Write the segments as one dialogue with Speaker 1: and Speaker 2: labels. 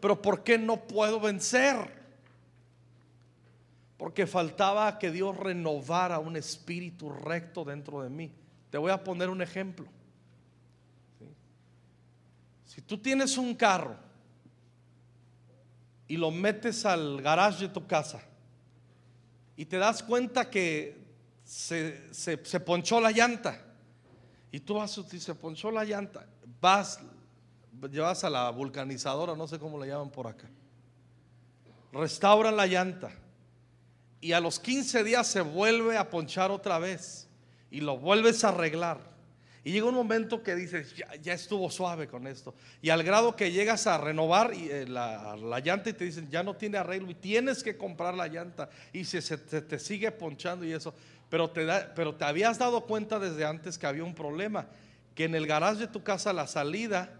Speaker 1: pero ¿por qué no puedo vencer? Porque faltaba que Dios renovara un espíritu recto dentro de mí. Te voy a poner un ejemplo. Si tú tienes un carro y lo metes al garage de tu casa y te das cuenta que se, ponchó la llanta y tú vas y se ponchó la llanta, vas, llevas a la vulcanizadora, no sé cómo la llaman por acá. Restauran la llanta y a los 15 días se vuelve a ponchar otra vez y lo vuelves a arreglar. Y llega un momento que dices, ya, estuvo suave con esto. Y al grado que llegas a renovar eh, la, llanta y te dicen, ya no tiene arreglo y tienes que comprar la llanta. Y se, te, sigue ponchando y eso. Pero te, pero te habías dado cuenta desde antes que había un problema, que en el garaje de tu casa la salida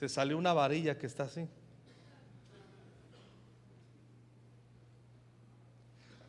Speaker 1: se salió una varilla que está así.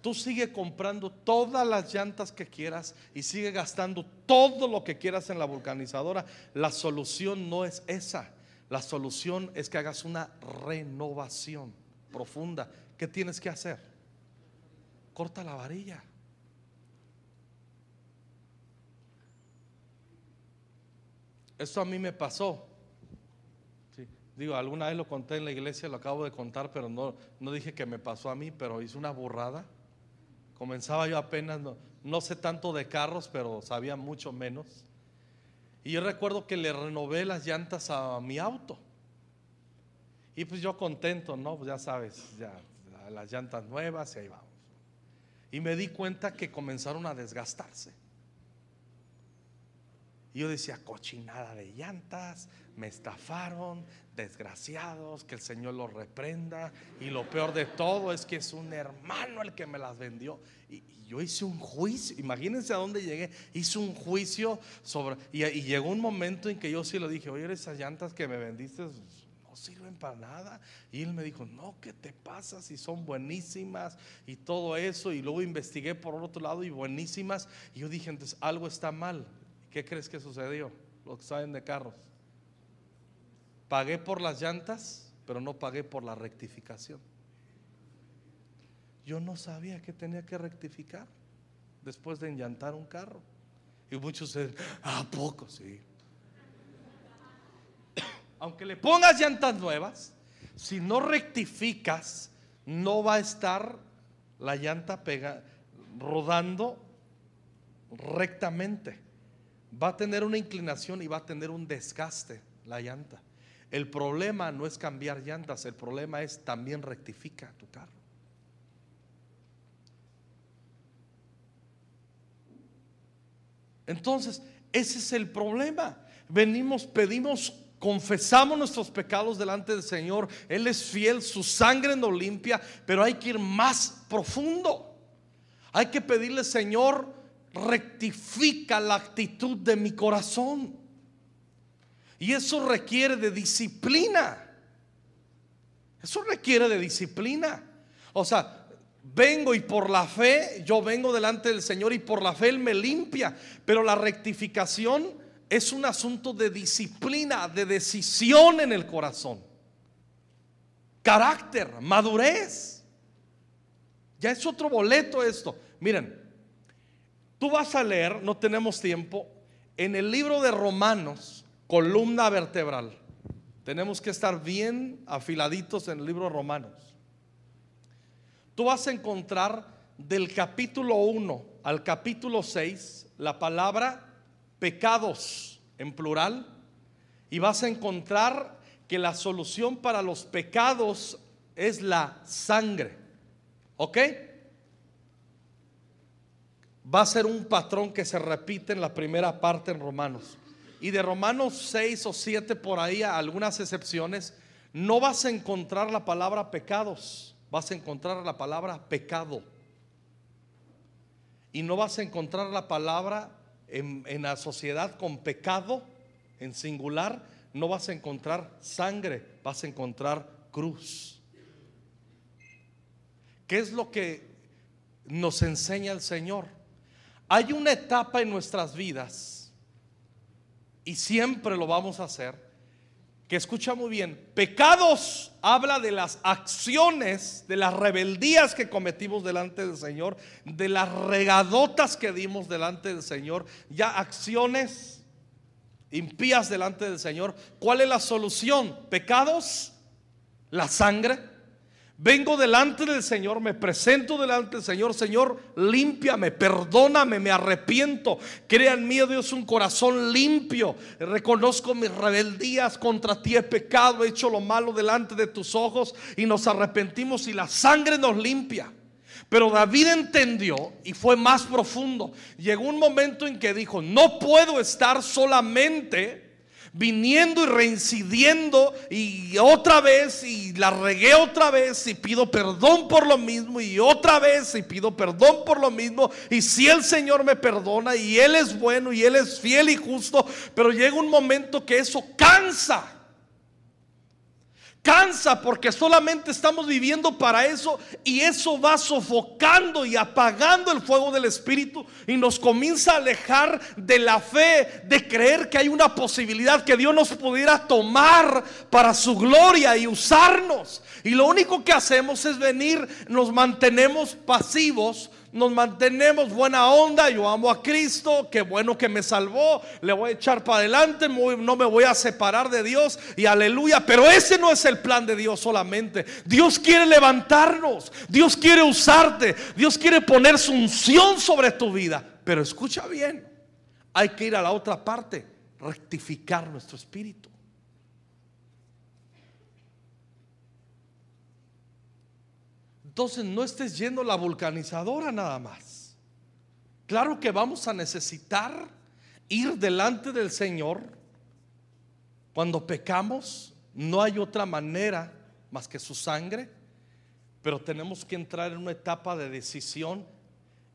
Speaker 1: Tú sigue comprando todas las llantas que quieras y sigue gastando todo lo que quieras en la vulcanizadora. La solución no es esa. La solución es que hagas una renovación profunda. ¿Qué tienes que hacer? Corta la varilla. Eso a mí me pasó digo, alguna vez lo conté en la iglesia, lo acabo de contar, pero no, no dije que me pasó a mí, pero hice una burrada. Comenzaba yo apenas, no, sé tanto de carros, pero sabía mucho menos. Y yo recuerdo que le renové las llantas a mi auto. Y pues yo contento, ¿no? Pues ya sabes, ya las llantas nuevas y ahí vamos. Y me di cuenta que comenzaron a desgastarse. Y yo decía, cochinada de llantas, me estafaron, desgraciados, que el Señor los reprenda. Y lo peor de todo es que es un hermano el que me las vendió. Y, yo hice un juicio, imagínense a dónde llegué, hice un juicio sobre... Y, llegó un momento en que yo sí lo dije, oye, esas llantas que me vendiste no sirven para nada. Y él me dijo, no, ¿qué te pasa si son buenísimas y todo eso? Y luego investigué por otro lado y buenísimas. Y yo dije, entonces algo está mal ¿Qué crees que sucedió? Los que saben de carros. Pagué por las llantas, pero no pagué por la rectificación. Yo no sabía que tenía que rectificar después de enllantar un carro. Y muchos dicen, ¿a poco? Sí. Aunque le pongas llantas nuevas, si no rectificas, no va a estar la llanta pega, rodando rectamente va a tener una inclinación y va a tener un desgaste la llanta. El problema no es cambiar llantas, el problema es también rectifica tu carro. Entonces, ese es el problema. Venimos, pedimos, confesamos nuestros pecados delante del Señor. Él es fiel, su sangre nos limpia, pero hay que ir más profundo. Hay que pedirle, Señor, rectifica la actitud de mi corazón. Y eso requiere de disciplina. Eso requiere de disciplina. O sea, vengo y por la fe, yo vengo delante del Señor y por la fe Él me limpia. Pero la rectificación es un asunto de disciplina, de decisión en el corazón. Carácter, madurez. Ya es otro boleto esto. Miren, Tú vas a leer, no tenemos tiempo, en el libro de Romanos, columna vertebral. Tenemos que estar bien afiladitos en el libro de Romanos. Tú vas a encontrar del capítulo 1 al capítulo 6 la palabra pecados en plural y vas a encontrar que la solución para los pecados es la sangre. ¿Ok? va a ser un patrón que se repite en la primera parte en Romanos. Y de Romanos 6 o 7 por ahí, algunas excepciones, no vas a encontrar la palabra pecados, vas a encontrar la palabra pecado. Y no vas a encontrar la palabra en, en la sociedad con pecado, en singular, no vas a encontrar sangre, vas a encontrar cruz. ¿Qué es lo que nos enseña el Señor? Hay una etapa en nuestras vidas, y siempre lo vamos a hacer, que escucha muy bien, pecados habla de las acciones, de las rebeldías que cometimos delante del Señor, de las regadotas que dimos delante del Señor, ya acciones impías delante del Señor. ¿Cuál es la solución? ¿Pecados? ¿La sangre? Vengo delante del Señor, me presento delante del Señor. Señor, límpiame, perdóname, me arrepiento. Crea en mí, oh Dios, un corazón limpio. Reconozco mis rebeldías contra ti. He pecado, he hecho lo malo delante de tus ojos y nos arrepentimos y la sangre nos limpia. Pero David entendió y fue más profundo. Llegó un momento en que dijo, no puedo estar solamente viniendo y reincidiendo y otra vez y la regué otra vez y pido perdón por lo mismo y otra vez y pido perdón por lo mismo y si el Señor me perdona y Él es bueno y Él es fiel y justo, pero llega un momento que eso cansa cansa porque solamente estamos viviendo para eso y eso va sofocando y apagando el fuego del Espíritu y nos comienza a alejar de la fe, de creer que hay una posibilidad que Dios nos pudiera tomar para su gloria y usarnos. Y lo único que hacemos es venir, nos mantenemos pasivos nos mantenemos buena onda, yo amo a Cristo, qué bueno que me salvó, le voy a echar para adelante, no me voy a separar de Dios y aleluya, pero ese no es el plan de Dios solamente. Dios quiere levantarnos, Dios quiere usarte, Dios quiere poner su unción sobre tu vida, pero escucha bien, hay que ir a la otra parte, rectificar nuestro espíritu. Entonces no estés yendo la vulcanizadora nada más. Claro que vamos a necesitar ir delante del Señor. Cuando pecamos, no hay otra manera más que su sangre, pero tenemos que entrar en una etapa de decisión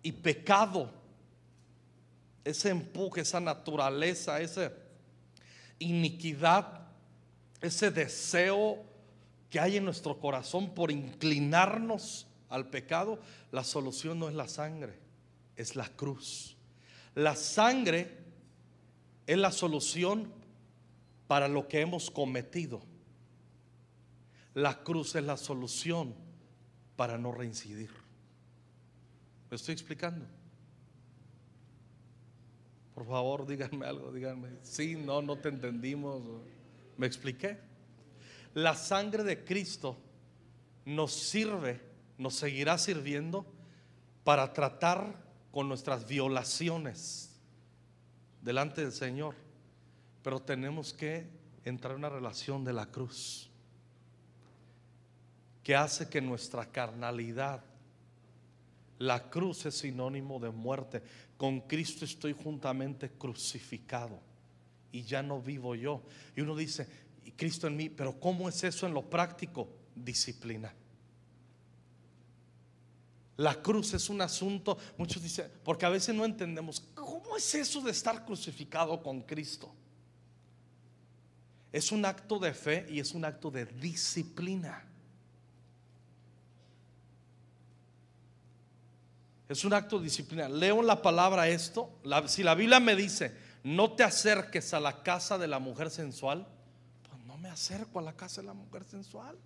Speaker 1: y pecado. Ese empuje, esa naturaleza, esa iniquidad, ese deseo que hay en nuestro corazón por inclinarnos al pecado, la solución no es la sangre, es la cruz. La sangre es la solución para lo que hemos cometido. La cruz es la solución para no reincidir. ¿Me estoy explicando? Por favor, díganme algo, díganme. Sí, no, no te entendimos. ¿Me expliqué? la sangre de Cristo nos sirve, nos seguirá sirviendo para tratar con nuestras violaciones delante del Señor. Pero tenemos que entrar en una relación de la cruz que hace que nuestra carnalidad, la cruz es sinónimo de muerte. Con Cristo estoy juntamente crucificado y ya no vivo yo. Y uno dice, y Cristo en mí. Pero ¿cómo es eso en lo práctico? Disciplina. La cruz es un asunto, muchos dicen, porque a veces no entendemos, ¿cómo es eso de estar crucificado con Cristo? Es un acto de fe y es un acto de disciplina. Es un acto de disciplina. Leo la palabra esto. si la Biblia me dice, no te acerques a la casa de la mujer sensual, no me acerco a la casa de la mujer sensual.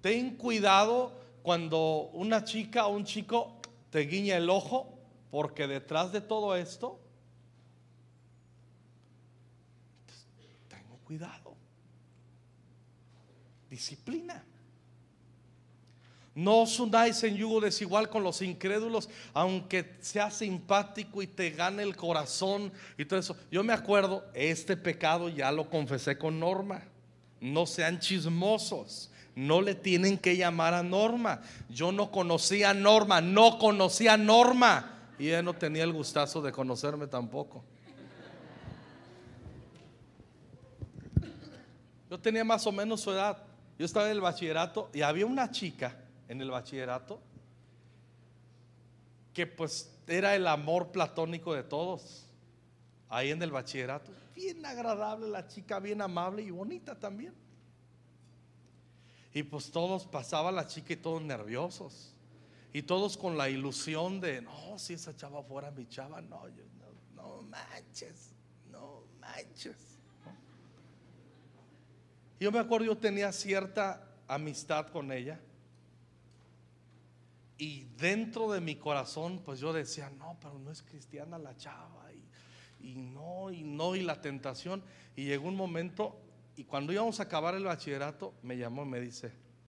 Speaker 1: Ten cuidado cuando una chica o un chico te guiña el ojo, porque detrás de todo esto, tengo cuidado. Disciplina. No os unáis en yugo desigual con los incrédulos, aunque sea simpático y te gane el corazón y todo eso. Yo me acuerdo, este pecado ya lo confesé con Norma. No sean chismosos. No le tienen que llamar a Norma. Yo no conocía a Norma, no conocía a Norma. Y ella no tenía el gustazo de conocerme tampoco. Yo tenía más o menos su edad. Yo estaba en el bachillerato y había una chica en el bachillerato, que pues era el amor platónico de todos, ahí en el bachillerato. Bien agradable la chica, bien amable y bonita también. Y pues todos pasaba la chica y todos nerviosos. Y todos con la ilusión de, no, si esa chava fuera mi chava, no, no, no manches, no manches. Yo me acuerdo, yo tenía cierta amistad con ella. Y dentro de mi corazón, pues yo decía, no, pero no es cristiana la chava. Y, no, y no, y la tentación. Y llegó un momento, y cuando íbamos a acabar el bachillerato, me llamó y me dice,